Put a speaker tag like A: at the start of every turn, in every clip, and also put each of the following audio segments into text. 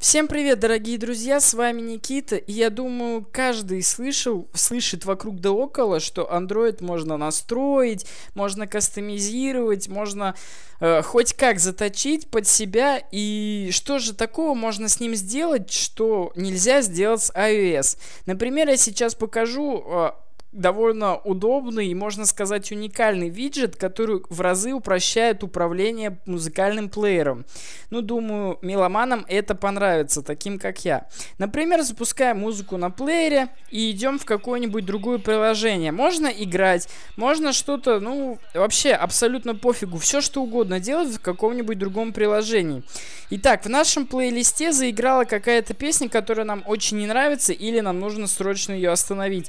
A: Всем привет, дорогие друзья, с вами Никита, и я думаю, каждый слышал, слышит вокруг да около, что Android можно настроить, можно кастомизировать, можно э, хоть как заточить под себя, и что же такого можно с ним сделать, что нельзя сделать с iOS. Например, я сейчас покажу э, довольно удобный и, можно сказать, уникальный виджет, который в разы упрощает управление музыкальным плеером. Ну, думаю, меломанам это понравится, таким как я. Например, запускаем музыку на плеере и идем в какое-нибудь другое приложение. Можно играть, можно что-то, ну, вообще абсолютно пофигу, все что угодно делать в каком-нибудь другом приложении. Итак, в нашем плейлисте заиграла какая-то песня, которая нам очень не нравится или нам нужно срочно ее остановить.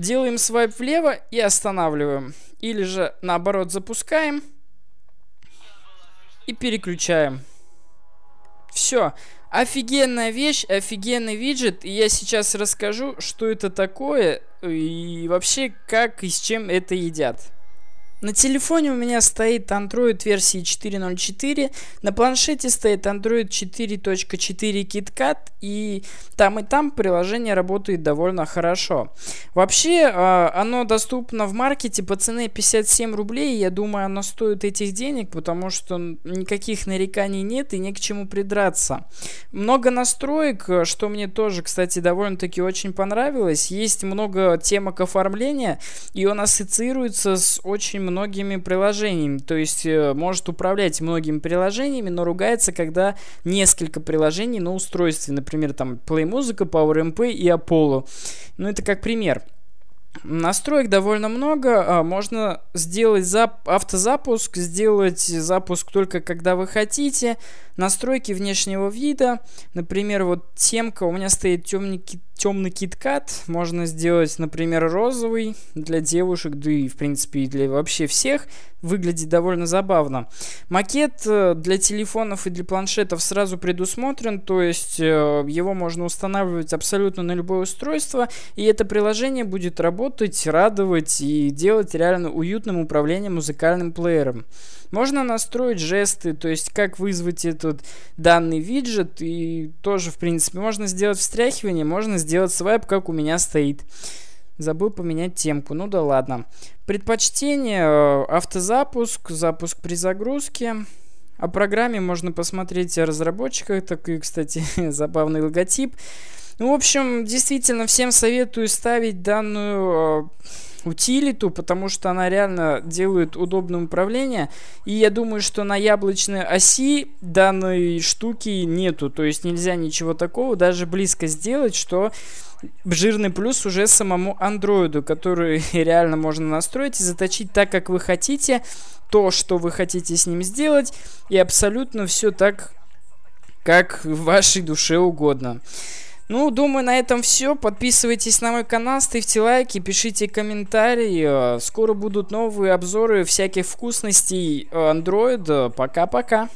A: Делаем свайп влево и останавливаем. Или же наоборот запускаем и переключаем. Все. Офигенная вещь, офигенный виджет. И я сейчас расскажу, что это такое и вообще как и с чем это едят. На телефоне у меня стоит Android версии 4.04, на планшете стоит Android 4.4 KitKat, и там и там приложение работает довольно хорошо. Вообще, а, оно доступно в маркете по цене 57 рублей, я думаю, оно стоит этих денег, потому что никаких нареканий нет и не к чему придраться. Много настроек, что мне тоже, кстати, довольно-таки очень понравилось. Есть много темок оформления, и он ассоциируется с очень многими приложениями. То есть э, может управлять многими приложениями, но ругается, когда несколько приложений на устройстве. Например, там Play Music, Power MP и Apollo. Ну это как пример. Настроек довольно много, а, можно сделать зап автозапуск, сделать запуск только когда вы хотите. Настройки внешнего вида, например, вот темка, у меня стоит темненький темный киткат, можно сделать, например, розовый для девушек, да и, в принципе, и для вообще всех. Выглядит довольно забавно. Макет э, для телефонов и для планшетов сразу предусмотрен, то есть э, его можно устанавливать абсолютно на любое устройство, и это приложение будет работать, радовать и делать реально уютным управление музыкальным плеером. Можно настроить жесты, то есть как вызвать этот данный виджет, и тоже, в принципе, можно сделать встряхивание, можно сделать сделать свайп, как у меня стоит. Забыл поменять темку. Ну да ладно. Предпочтение, э, автозапуск, запуск при загрузке. О программе можно посмотреть о разработчиках. Такой, кстати, забавный логотип. Ну, в общем, действительно, всем советую ставить данную э, утилиту, потому что она реально делает удобное управление. И я думаю, что на яблочной оси данной штуки нету. То есть нельзя ничего такого даже близко сделать, что жирный плюс уже самому андроиду, который реально можно настроить и заточить так, как вы хотите, то, что вы хотите с ним сделать, и абсолютно все так, как в вашей душе угодно. Ну, думаю, на этом все. Подписывайтесь на мой канал, ставьте лайки, пишите комментарии. Скоро будут новые обзоры всяких вкусностей Android. Пока-пока.